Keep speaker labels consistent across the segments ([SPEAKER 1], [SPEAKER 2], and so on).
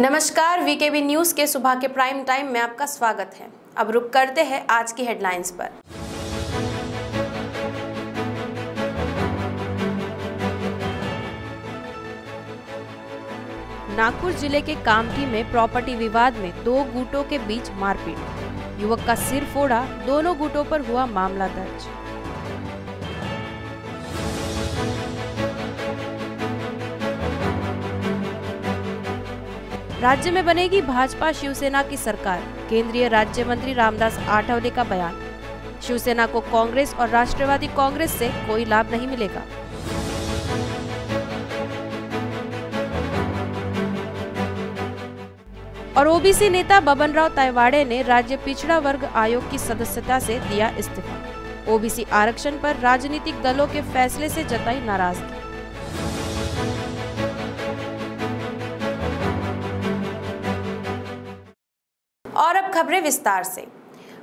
[SPEAKER 1] नमस्कार VKB news के सुबह के प्राइम टाइम में आपका स्वागत है अब रुक करते हैं आज की हेडलाइंस पर नागपुर जिले के कामठी में प्रॉपर्टी विवाद में दो गुटों के बीच मारपीट युवक का सिर फोड़ा दोनों गुटों पर हुआ मामला दर्ज राज्य में बनेगी भाजपा शिवसेना की सरकार केंद्रीय राज्य मंत्री रामदास आठवले का बयान शिवसेना को कांग्रेस और राष्ट्रवादी कांग्रेस से कोई लाभ नहीं मिलेगा और ओबीसी नेता बबन राव तायवाड़े ने राज्य पिछड़ा वर्ग आयोग की सदस्यता से दिया इस्तीफा ओबीसी आरक्षण पर राजनीतिक दलों के फैसले से जताई नाराजगी खबरें विस्तार से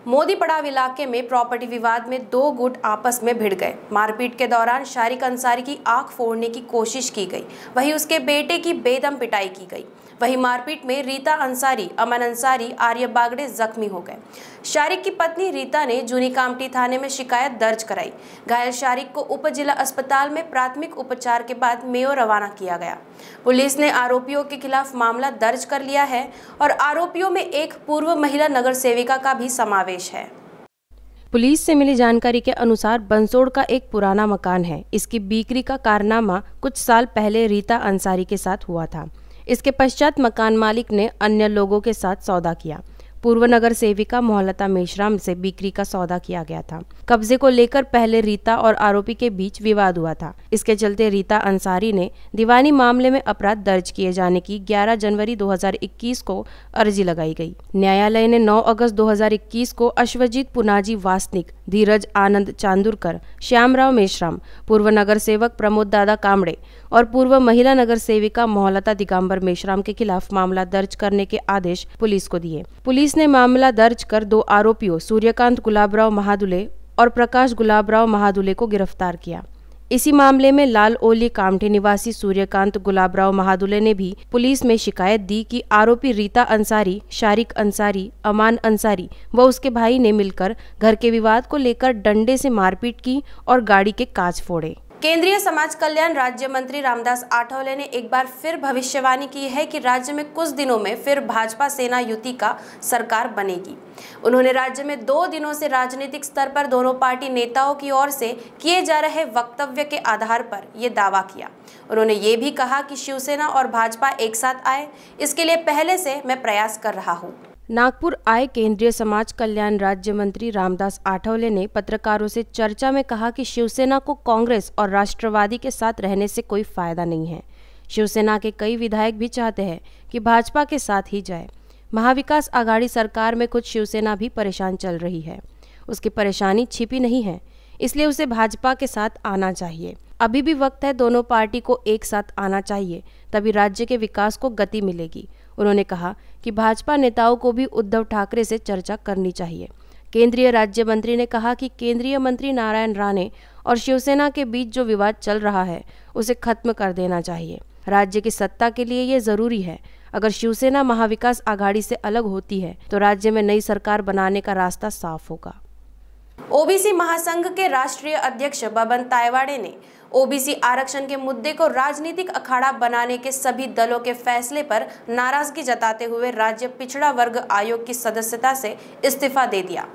[SPEAKER 1] मोदी पड़ाव इलाके में प्रॉपर्टी विवाद में दो गुट आपस में भिड़ गए मारपीट के दौरान शारिक अंसारी की आंख फोड़ने की कोशिश की गई वहीं उसके बेटे की बेदम पिटाई की गई वहीं मारपीट में रीता अंसारी अमन अंसारी आर्य बागड़े जख्मी हो गए शारिक की पत्नी रीता ने जूनी कामटी थाने में शिकायत दर्ज कराई घायल शारिक को उप जिला अस्पताल में प्राथमिक उपचार के बाद मेयो रवाना किया गया पुलिस ने आरोपियों के खिलाफ मामला दर्ज कर लिया है और आरोपियों में एक पूर्व महिला नगर सेविका का भी समावेश है पुलिस से मिली जानकारी के अनुसार बंसोड़ का एक पुराना मकान है इसकी बिक्री का कारनामा कुछ साल पहले रीता अंसारी के साथ हुआ था इसके पश्चात मकान मालिक ने अन्य लोगों के साथ सौदा किया पूर्व नगर सेविका मोहलता मेश्राम से बिक्री का सौदा किया गया था कब्जे को लेकर पहले रीता और आरोपी के बीच विवाद हुआ था इसके चलते रीता अंसारी ने दीवानी मामले में अपराध दर्ज किए जाने की 11 जनवरी 2021 को अर्जी लगाई गई न्यायालय ने 9 अगस्त 2021 को अश्वजीत पुनाजी वासनिक धीरज आनंद चांदुरकर श्यामराव मेश्राम पूर्व नगर सेवक प्रमोद दादा कामड़े और पूर्व महिला नगर सेविका मोहलता दिगंबर मेश्राम के खिलाफ मामला दर्ज करने के आदेश पुलिस को दिए पुलिस ने मामला दर्ज कर दो आरोपियों सूर्यकांत गुलाबराव महादुले और प्रकाश गुलाबराव महादुले को गिरफ्तार किया इसी मामले में लाल ओली कामठे निवासी सूर्यकांत गुलाबराव महादुले ने भी पुलिस में शिकायत दी कि आरोपी रीता अंसारी शारिक अंसारी अमान अंसारी व उसके भाई ने मिलकर घर के विवाद को लेकर डंडे से मारपीट की और गाड़ी के कांच फोड़े केंद्रीय समाज कल्याण राज्य मंत्री रामदास आठवले ने एक बार फिर भविष्यवाणी की है कि राज्य में कुछ दिनों में फिर भाजपा सेना युति का सरकार बनेगी उन्होंने राज्य में दो दिनों से राजनीतिक स्तर पर दोनों पार्टी नेताओं की ओर से किए जा रहे वक्तव्य के आधार पर ये दावा किया उन्होंने ये भी कहा कि शिवसेना और भाजपा एक साथ आए इसके लिए पहले से मैं प्रयास कर रहा हूँ नागपुर आए केंद्रीय समाज कल्याण राज्य मंत्री रामदास आठवले ने पत्रकारों से चर्चा में कहा कि शिवसेना को कांग्रेस और राष्ट्रवादी के साथ रहने से कोई फायदा नहीं है शिवसेना के कई विधायक भी चाहते हैं कि भाजपा के साथ ही जाए महाविकास आघाड़ी सरकार में खुद शिवसेना भी परेशान चल रही है उसकी परेशानी छिपी नहीं है इसलिए उसे भाजपा के साथ आना चाहिए अभी भी वक्त है दोनों पार्टी को एक साथ आना चाहिए तभी राज्य के विकास को गति मिलेगी उन्होंने कहा कि भाजपा नेताओं को भी उद्धव ठाकरे से चर्चा करनी चाहिए केंद्रीय राज्य मंत्री ने कहा कि केंद्रीय मंत्री नारायण राणे और शिवसेना के बीच जो विवाद चल रहा है उसे खत्म कर देना चाहिए राज्य की सत्ता के लिए ये जरूरी है अगर शिवसेना महाविकास आघाड़ी से अलग होती है तो राज्य में नई सरकार बनाने का रास्ता साफ होगा ओबीसी महासंघ के राष्ट्रीय अध्यक्ष बबन तायवाड़े ने ओबीसी आरक्षण के मुद्दे को राजनीतिक अखाड़ा बनाने के सभी दलों के फैसले पर नाराजगी जताते हुए राज्य पिछड़ा वर्ग आयोग की सदस्यता से इस्तीफा दे दिया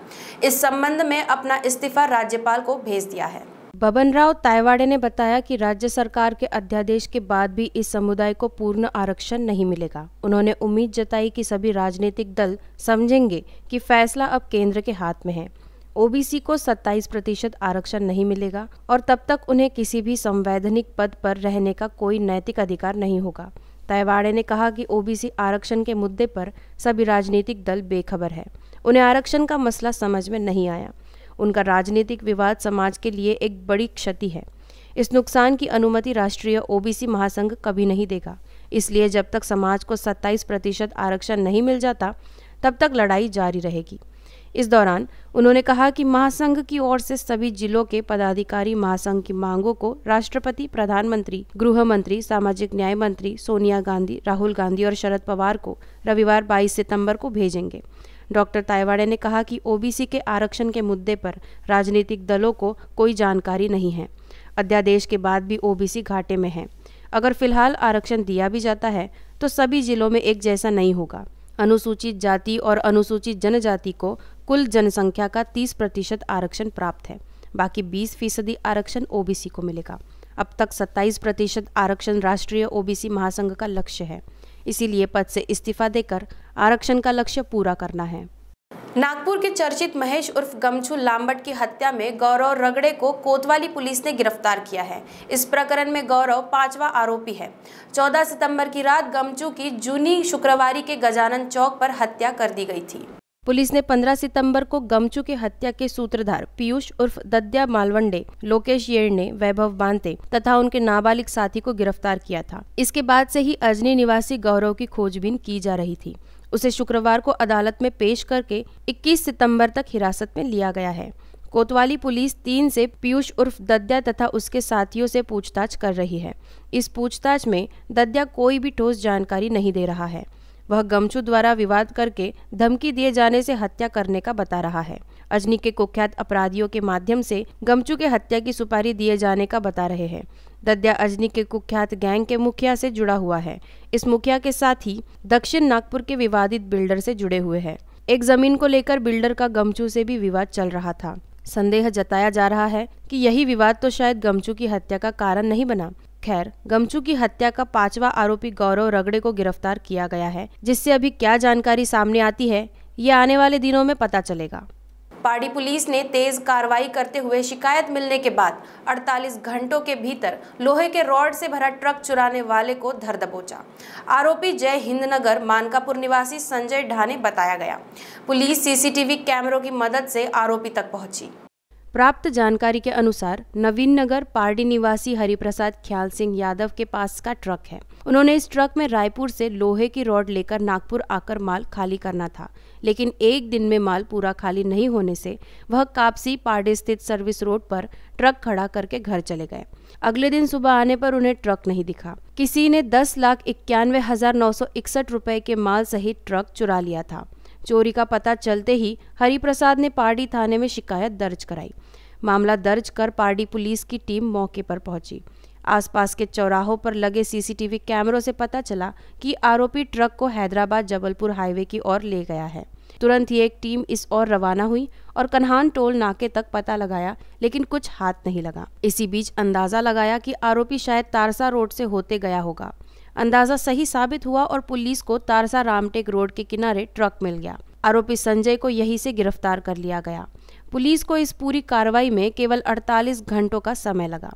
[SPEAKER 1] इस संबंध में अपना इस्तीफा राज्यपाल को भेज दिया है बबन राव तायवाड़े ने बताया कि राज्य सरकार के अध्यादेश के बाद भी इस समुदाय को पूर्ण आरक्षण नहीं मिलेगा उन्होंने उम्मीद जताई कि सभी राजनीतिक दल समझेंगे कि फैसला अब केंद्र के हाथ में है ओबीसी को 27 प्रतिशत आरक्षण नहीं मिलेगा और तब तक उन्हें किसी भी संवैधानिक पद पर रहने का कोई नैतिक अधिकार नहीं होगा तायवाड़े ने कहा कि ओबीसी आरक्षण के मुद्दे पर सभी राजनीतिक दल बेखबर है उन्हें आरक्षण का मसला समझ में नहीं आया उनका राजनीतिक विवाद समाज के लिए एक बड़ी क्षति है इस नुकसान की अनुमति राष्ट्रीय ओबीसी महासंघ कभी नहीं देगा इसलिए जब तक समाज को 27 प्रतिशत आरक्षण नहीं मिल जाता तब तक लड़ाई जारी रहेगी इस दौरान उन्होंने कहा कि महासंघ की ओर से सभी जिलों के पदाधिकारी महासंघ की मांगों को राष्ट्रपति प्रधानमंत्री गृह मंत्री सामाजिक न्याय मंत्री सोनिया गांधी राहुल गांधी और शरद पवार को रविवार 22 सितंबर को भेजेंगे डॉक्टर तायवाड़े ने कहा कि ओबीसी के आरक्षण के मुद्दे पर राजनीतिक दलों को कोई जानकारी नहीं है अध्यादेश के बाद भी ओबीसी घाटे में है अगर फिलहाल आरक्षण दिया भी जाता है तो सभी जिलों में एक जैसा नहीं होगा अनुसूचित जाति और अनुसूचित जनजाति को कुल जनसंख्या का 30 प्रतिशत आरक्षण प्राप्त है बाकी 20 फीसदी आरक्षण ओबीसी को मिलेगा अब तक 27 प्रतिशत आरक्षण राष्ट्रीय ओबीसी महासंघ का लक्ष्य है इसीलिए पद से इस्तीफा देकर आरक्षण का लक्ष्य पूरा करना है नागपुर के चर्चित महेश उर्फ गमछू लाम्बट की हत्या में गौरव रगड़े को कोतवाली पुलिस ने गिरफ्तार किया है इस प्रकरण में गौरव पांचवा आरोपी है 14 सितंबर की रात गमछू की जूनी शुक्रवारी के गजानन चौक पर हत्या कर दी गई थी पुलिस ने 15 सितंबर को गमचू के हत्या के सूत्रधार पीयूष उर्फ दद्या मालवंडे लोकेश येड़ने वैभव बांते तथा उनके नाबालिग साथी को गिरफ्तार किया था इसके बाद से ही अजनी निवासी गौरव की खोजबीन की जा रही थी उसे शुक्रवार को अदालत में पेश करके 21 सितंबर तक हिरासत में लिया गया है कोतवाली पुलिस तीन से पीयूष उर्फ दद्या तथा उसके साथियों से पूछताछ कर रही है इस पूछताछ में दद्या कोई भी ठोस जानकारी नहीं दे रहा है वह गमचू द्वारा विवाद करके धमकी दिए जाने से हत्या करने का बता रहा है अजनी के कुख्यात अपराधियों के माध्यम से गमचू के हत्या की सुपारी दिए जाने का बता रहे हैं दद्या अजनी के कुख्यात गैंग के मुखिया से जुड़ा हुआ है इस मुखिया के साथ ही दक्षिण नागपुर के विवादित बिल्डर से जुड़े हुए है एक जमीन को लेकर बिल्डर का गमचू से भी विवाद चल रहा था संदेह जताया जा रहा है कि यही विवाद तो शायद गमचू की हत्या का कारण नहीं बना खैर गमचू की हत्या का पांचवा आरोपी गौरव रगड़े को गिरफ्तार किया गया है जिससे अभी क्या जानकारी सामने आती है ये आने वाले दिनों में पता चलेगा पाड़ी पुलिस ने तेज कार्रवाई करते हुए शिकायत मिलने के बाद 48 घंटों के भीतर लोहे के रॉड से भरा ट्रक चुराने वाले को धर दबोचा आरोपी जय हिंदनगर मानकापुर निवासी संजय ढाने बताया गया पुलिस सीसीटीवी कैमरों की मदद से आरोपी तक पहुंची प्राप्त जानकारी के अनुसार नवीन नगर पार्डी निवासी हरिप्रसाद ख्याल सिंह यादव के पास का ट्रक है उन्होंने इस ट्रक में रायपुर से लोहे की रॉड लेकर नागपुर आकर माल खाली करना था लेकिन एक दिन में माल पूरा खाली नहीं होने से वह कापसी पार्डी स्थित सर्विस रोड पर ट्रक खड़ा करके घर चले गए अगले दिन सुबह आने पर उन्हें ट्रक नहीं दिखा किसी ने दस लाख इक्यानवे हजार नौ सौ इकसठ रुपए के माल सहित ट्रक चुरा लिया था चोरी का पता चलते ही हरिप्रसाद ने पार्टी थाने में शिकायत दर्ज कराई मामला दर्ज कर पार्टी पुलिस की टीम मौके पर पहुंची आसपास के चौराहों पर लगे सीसीटीवी कैमरों से पता चला कि आरोपी ट्रक को हैदराबाद जबलपुर हाईवे की ओर ले गया है तुरंत ही एक टीम इस ओर रवाना हुई और कन्हान टोल नाके तक पता लगाया लेकिन कुछ हाथ नहीं लगा इसी बीच अंदाजा लगाया कि आरोपी शायद तारसा रोड से होते गया होगा अंदाजा सही साबित हुआ और पुलिस को तारसा रामटेक रोड के किनारे ट्रक मिल गया आरोपी संजय को यही से गिरफ्तार कर लिया गया पुलिस को इस पूरी कार्रवाई में केवल 48 घंटों का समय लगा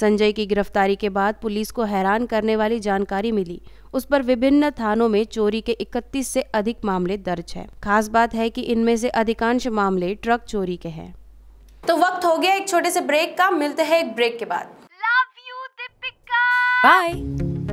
[SPEAKER 1] संजय की गिरफ्तारी के बाद पुलिस को हैरान करने वाली जानकारी मिली उस पर विभिन्न थानों में चोरी के 31 से अधिक मामले दर्ज हैं। खास बात है कि इनमें से अधिकांश मामले ट्रक चोरी के हैं तो वक्त हो गया एक छोटे से ब्रेक का मिलते हैं एक ब्रेक के बाद love you Deepika by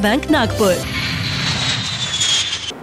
[SPEAKER 1] bank Nagpur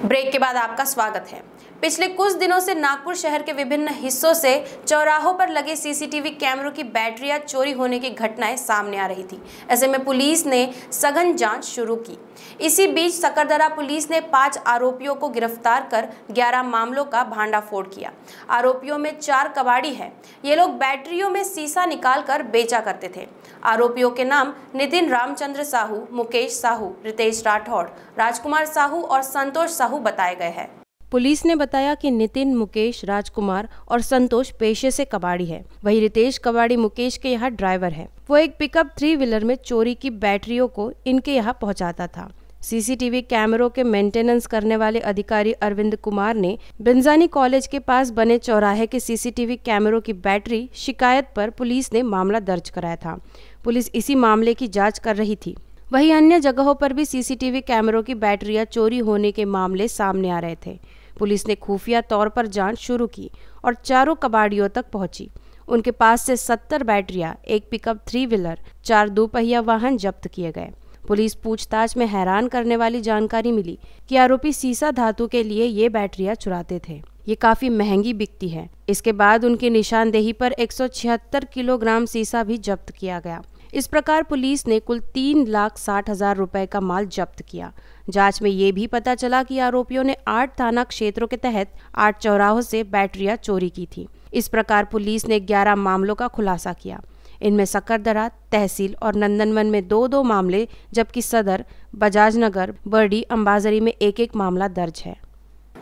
[SPEAKER 1] break के बाद आपका स्वागत है पिछले कुछ दिनों से नागपुर शहर के विभिन्न हिस्सों से चौराहों पर लगे सीसीटीवी कैमरों की बैटरियां चोरी होने की घटनाएं सामने आ रही थी ऐसे में पुलिस ने सघन जांच शुरू की इसी बीच सकरदरा पुलिस ने पांच आरोपियों को गिरफ्तार कर 11 मामलों का भांडाफोड़ किया आरोपियों में चार कबाड़ी है ये लोग बैटरियों में सीसा निकाल कर बेचा करते थे आरोपियों के नाम नितिन रामचंद्र साहू मुकेश साहू रितेश राठौड़ राजकुमार साहू और संतोष साहू बताए गए हैं पुलिस ने बताया कि नितिन मुकेश राजकुमार और संतोष पेशे से कबाड़ी है वही रितेश कबाड़ी मुकेश के यहाँ ड्राइवर है वो एक पिकअप थ्री व्हीलर में चोरी की बैटरियों को इनके यहाँ पहुँचाता था सीसीटीवी कैमरों के मेंटेनेंस करने वाले अधिकारी अरविंद कुमार ने बिंजानी कॉलेज के पास बने चौराहे के सीसीटीवी कैमरों की बैटरी शिकायत पर पुलिस ने मामला दर्ज कराया था पुलिस इसी मामले की जांच कर रही थी वहीं अन्य जगहों पर भी सीसीटीवी कैमरों की बैटरियां चोरी होने के मामले सामने आ रहे थे पुलिस ने खुफिया तौर पर जांच शुरू की और चारों कबाड़ियों तक पहुंची उनके पास से सत्तर बैटरियां एक पिकअप थ्री व्हीलर चार दोपहिया वाहन जब्त किए गए पुलिस पूछताछ में हैरान करने वाली जानकारी मिली कि आरोपी सीसा धातु के लिए ये बैटरियां चुराते थे ये काफी महंगी बिकती है इसके बाद उनकी निशानदेही पर 176 किलोग्राम सीसा भी जब्त किया गया इस प्रकार पुलिस ने कुल तीन लाख साठ हजार रुपए का माल जब्त किया जांच में ये भी पता चला कि आरोपियों ने आठ थाना क्षेत्रों के तहत आठ चौराहों से बैटरियां चोरी की थी इस प्रकार पुलिस ने 11 मामलों का खुलासा किया इनमें सकरदरा तहसील और नंदनवन में दो दो मामले जबकि सदर बजाजनगर बर्डी अम्बाजरी में एक एक मामला दर्ज है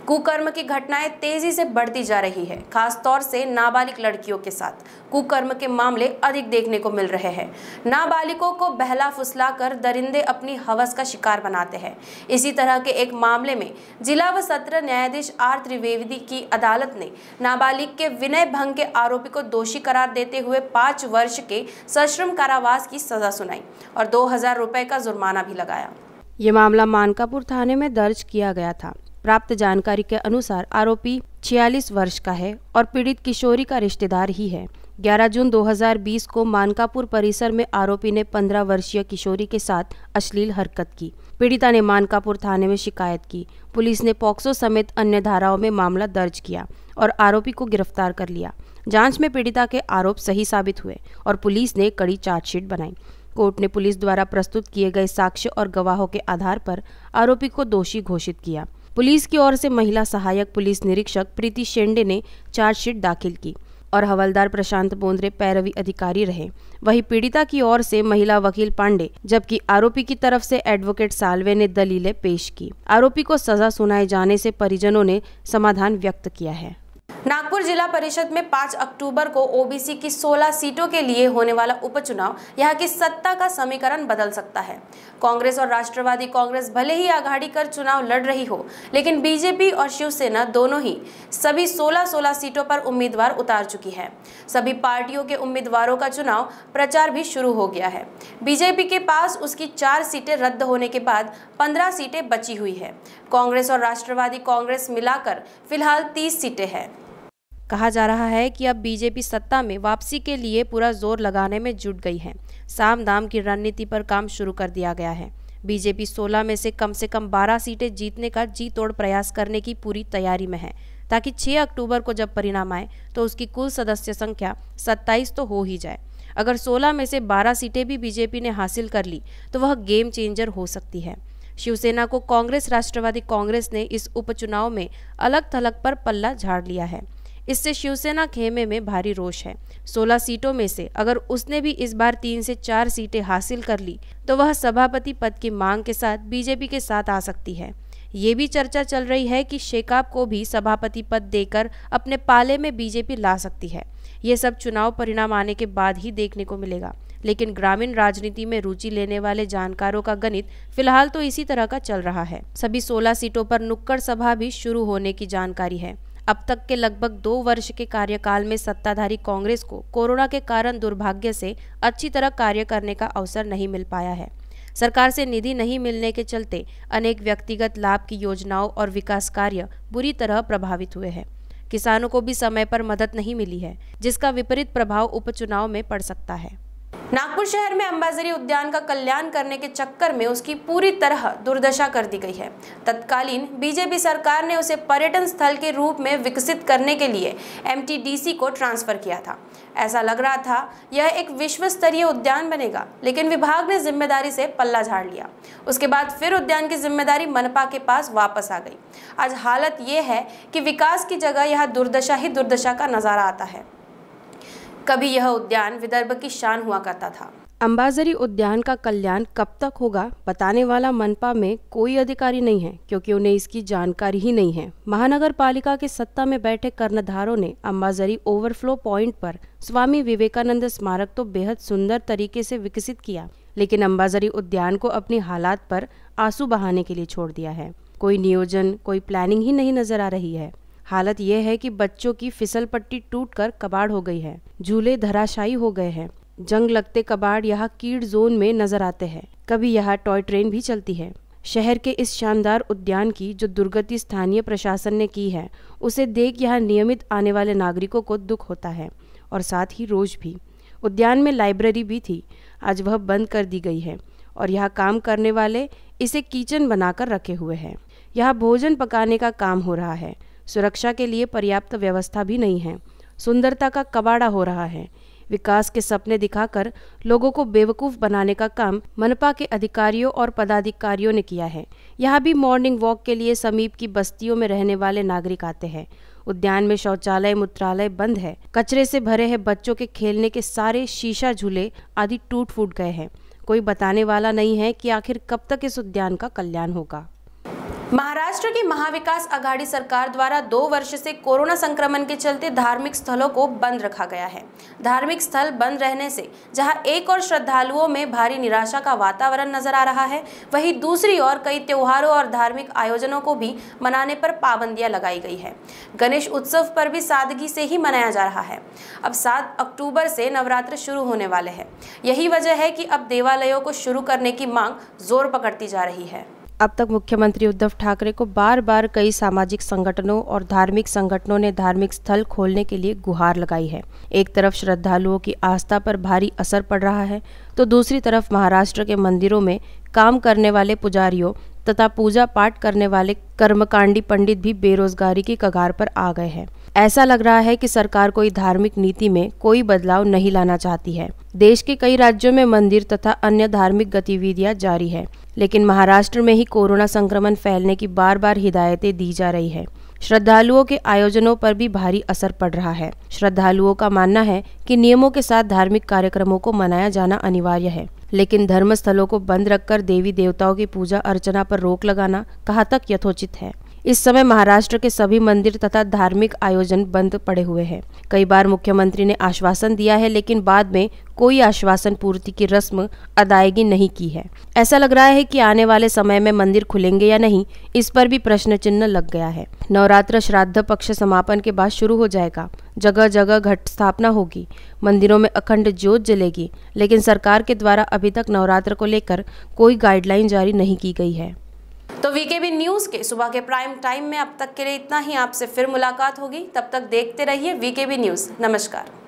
[SPEAKER 1] कुकर्म की घटनाएं तेजी से बढ़ती जा रही है खासतौर से नाबालिग लड़कियों के साथ कुकर्म के मामले अधिक देखने को मिल रहे हैं नाबालिगों को बहला फुसला कर दरिंदे अपनी हवस का शिकार बनाते हैं इसी तरह के एक मामले में जिला व सत्र न्यायाधीश आर त्रिवेदी की अदालत ने नाबालिग के विनय भंग के आरोपी को दोषी करार देते हुए पाँच वर्ष के सश्रम कारावास की सजा सुनाई और दो हजार का जुर्माना भी लगाया ये मामला मानकापुर थाने में दर्ज किया गया था प्राप्त जानकारी के अनुसार आरोपी 46 वर्ष का है और पीड़ित किशोरी का रिश्तेदार ही है 11 जून 2020 को मानकापुर परिसर में आरोपी ने 15 वर्षीय किशोरी के साथ अश्लील हरकत की पीड़िता ने मानकापुर थाने में शिकायत की पुलिस ने पॉक्सो समेत अन्य धाराओं में मामला दर्ज किया और आरोपी को गिरफ्तार कर लिया जांच में पीड़िता के आरोप सही साबित हुए और पुलिस ने कड़ी चार्जशीट बनाई कोर्ट ने पुलिस द्वारा प्रस्तुत किए गए साक्ष्य और गवाहों के आधार पर आरोपी को दोषी घोषित किया पुलिस की ओर से महिला सहायक पुलिस निरीक्षक प्रीति शेंडे ने चार्जशीट दाखिल की और हवलदार प्रशांत बोंद्रे पैरवी अधिकारी रहे वहीं पीड़िता की ओर से महिला वकील पांडे जबकि आरोपी की तरफ से एडवोकेट सालवे ने दलीलें पेश की आरोपी को सजा सुनाए जाने से परिजनों ने समाधान व्यक्त किया है नागपुर जिला परिषद में 5 अक्टूबर को ओबीसी की 16 सीटों के लिए होने वाला उपचुनाव यहाँ की सत्ता का समीकरण बदल सकता है कांग्रेस और राष्ट्रवादी कांग्रेस भले ही आघाड़ी कर चुनाव लड़ रही हो लेकिन बीजेपी और शिवसेना दोनों ही सभी 16-16 सीटों पर उम्मीदवार उतार चुकी है सभी पार्टियों के उम्मीदवारों का चुनाव प्रचार भी शुरू हो गया है बीजेपी के पास उसकी चार सीटें रद्द होने के बाद पंद्रह सीटें बची हुई है कांग्रेस और राष्ट्रवादी कांग्रेस मिलाकर फिलहाल तीस सीटें हैं कहा जा रहा है कि अब बीजेपी सत्ता में वापसी के लिए पूरा जोर लगाने में जुट गई है साम दाम की रणनीति पर काम शुरू कर दिया गया है बीजेपी 16 में से कम से कम 12 सीटें जीतने का जी तोड़ प्रयास करने की पूरी तैयारी में है ताकि 6 अक्टूबर को जब परिणाम आए तो उसकी कुल सदस्य संख्या 27 तो हो ही जाए अगर 16 में से 12 सीटें भी बीजेपी ने हासिल कर ली तो वह गेम चेंजर हो सकती है शिवसेना को कांग्रेस राष्ट्रवादी कांग्रेस ने इस उपचुनाव में अलग थलग पर पल्ला झाड़ लिया है इससे शिवसेना खेमे में भारी रोष है 16 सीटों में से अगर उसने भी इस बार तीन से चार सीटें हासिल कर ली तो वह सभापति पद की मांग के साथ बीजेपी के साथ आ सकती है ये भी चर्चा चल रही है कि शेकाब को भी सभापति पद देकर अपने पाले में बीजेपी ला सकती है ये सब चुनाव परिणाम आने के बाद ही देखने को मिलेगा लेकिन ग्रामीण राजनीति में रुचि लेने वाले जानकारों का गणित फिलहाल तो इसी तरह का चल रहा है सभी 16 सीटों पर नुक्कड़ सभा भी शुरू होने की जानकारी है अब तक के लगभग दो वर्ष के कार्यकाल में सत्ताधारी कांग्रेस को कोरोना के कारण दुर्भाग्य से अच्छी तरह कार्य करने का अवसर नहीं मिल पाया है सरकार से निधि नहीं मिलने के चलते अनेक व्यक्तिगत लाभ की योजनाओं और विकास कार्य बुरी तरह प्रभावित हुए हैं किसानों को भी समय पर मदद नहीं मिली है जिसका विपरीत प्रभाव उपचुनाव में पड़ सकता है नागपुर शहर में अंबाजरी उद्यान का कल्याण करने के चक्कर में उसकी पूरी तरह दुर्दशा कर दी गई है तत्कालीन बीजेपी सरकार ने उसे पर्यटन स्थल के रूप में विकसित करने के लिए एमटीडीसी को ट्रांसफर किया था ऐसा लग रहा था यह एक विश्व स्तरीय उद्यान बनेगा लेकिन विभाग ने जिम्मेदारी से पल्ला झाड़ लिया उसके बाद फिर उद्यान की जिम्मेदारी मनपा के पास वापस आ गई आज हालत यह है कि विकास की जगह यह दुर्दशा ही दुर्दशा का नजारा आता है कभी यह उद्यान विदर्भ की शान हुआ करता था अंबाजरी उद्यान का कल्याण कब तक होगा बताने वाला मनपा में कोई अधिकारी नहीं है क्योंकि उन्हें इसकी जानकारी ही नहीं है महानगर पालिका के सत्ता में बैठे कर्णधारों ने अंबाजरी ओवरफ्लो पॉइंट पर स्वामी विवेकानंद स्मारक तो बेहद सुंदर तरीके से विकसित किया लेकिन अंबाजरी उद्यान को अपनी हालात पर आंसू बहाने के लिए छोड़ दिया है कोई नियोजन कोई प्लानिंग ही नहीं नजर आ रही है हालत यह है कि बच्चों की फिसल पट्टी टूट कर कबाड़ हो गई है झूले धराशायी हो गए हैं जंग लगते कबाड़ यहाँ कीड जोन में नजर आते हैं कभी यहाँ टॉय ट्रेन भी चलती है शहर के इस शानदार उद्यान की जो दुर्गति स्थानीय प्रशासन ने की है उसे देख यहाँ नियमित आने वाले नागरिकों को दुख होता है और साथ ही रोज भी उद्यान में लाइब्रेरी भी थी आज वह बंद कर दी गई है और यहाँ काम करने वाले इसे किचन बनाकर रखे हुए हैं यहाँ भोजन पकाने का काम हो रहा है सुरक्षा के लिए पर्याप्त व्यवस्था भी नहीं है सुंदरता का कबाड़ा हो रहा है विकास के सपने दिखाकर लोगों को बेवकूफ़ बनाने का काम मनपा के अधिकारियों और पदाधिकारियों ने किया है यहाँ भी मॉर्निंग वॉक के लिए समीप की बस्तियों में रहने वाले नागरिक आते हैं उद्यान में शौचालय मूत्रालय बंद है कचरे से भरे हैं बच्चों के खेलने के सारे शीशा झूले आदि टूट फूट गए हैं कोई बताने वाला नहीं है कि आखिर कब तक इस उद्यान का कल्याण होगा महाराष्ट्र की महाविकास आघाड़ी सरकार द्वारा दो वर्ष से कोरोना संक्रमण के चलते धार्मिक स्थलों को बंद रखा गया है धार्मिक स्थल बंद रहने से जहां एक और श्रद्धालुओं में भारी निराशा का वातावरण नजर आ रहा है वहीं दूसरी ओर कई त्योहारों और धार्मिक आयोजनों को भी मनाने पर पाबंदियां लगाई गई है गणेश उत्सव पर भी सादगी से ही मनाया जा रहा है अब सात अक्टूबर से नवरात्र शुरू होने वाले हैं यही वजह है कि अब देवालयों को शुरू करने की मांग जोर पकड़ती जा रही है अब तक मुख्यमंत्री उद्धव ठाकरे को बार बार कई सामाजिक संगठनों और धार्मिक संगठनों ने धार्मिक स्थल खोलने के लिए गुहार लगाई है एक तरफ श्रद्धालुओं की आस्था पर भारी असर पड़ रहा है तो दूसरी तरफ महाराष्ट्र के मंदिरों में काम करने वाले पुजारियों तथा पूजा पाठ करने वाले कर्मकांडी पंडित भी बेरोजगारी की कगार पर आ गए हैं ऐसा लग रहा है कि सरकार कोई धार्मिक नीति में कोई बदलाव नहीं लाना चाहती है देश के कई राज्यों में मंदिर तथा अन्य धार्मिक गतिविधियां जारी है लेकिन महाराष्ट्र में ही कोरोना संक्रमण फैलने की बार बार हिदायतें दी जा रही है श्रद्धालुओं के आयोजनों पर भी भारी असर पड़ रहा है श्रद्धालुओं का मानना है कि नियमों के साथ धार्मिक कार्यक्रमों को मनाया जाना अनिवार्य है लेकिन धर्म स्थलों को बंद रखकर देवी देवताओं की पूजा अर्चना पर रोक लगाना कहाँ तक यथोचित है इस समय महाराष्ट्र के सभी मंदिर तथा धार्मिक आयोजन बंद पड़े हुए हैं कई बार मुख्यमंत्री ने आश्वासन दिया है लेकिन बाद में कोई आश्वासन पूर्ति की रस्म अदायगी नहीं की है ऐसा लग रहा है कि आने वाले समय में मंदिर खुलेंगे या नहीं इस पर भी प्रश्न चिन्ह लग गया है नवरात्र श्राद्ध पक्ष समापन के बाद शुरू हो जाएगा जगह जगह घट स्थापना होगी मंदिरों में अखंड ज्योत जलेगी लेकिन सरकार के द्वारा अभी तक नवरात्र को लेकर कोई गाइडलाइन जारी नहीं की गई है तो वीकेबी न्यूज़ के सुबह के प्राइम टाइम में अब तक के लिए इतना ही आपसे फिर मुलाकात होगी तब तक देखते रहिए वीकेबी न्यूज़ नमस्कार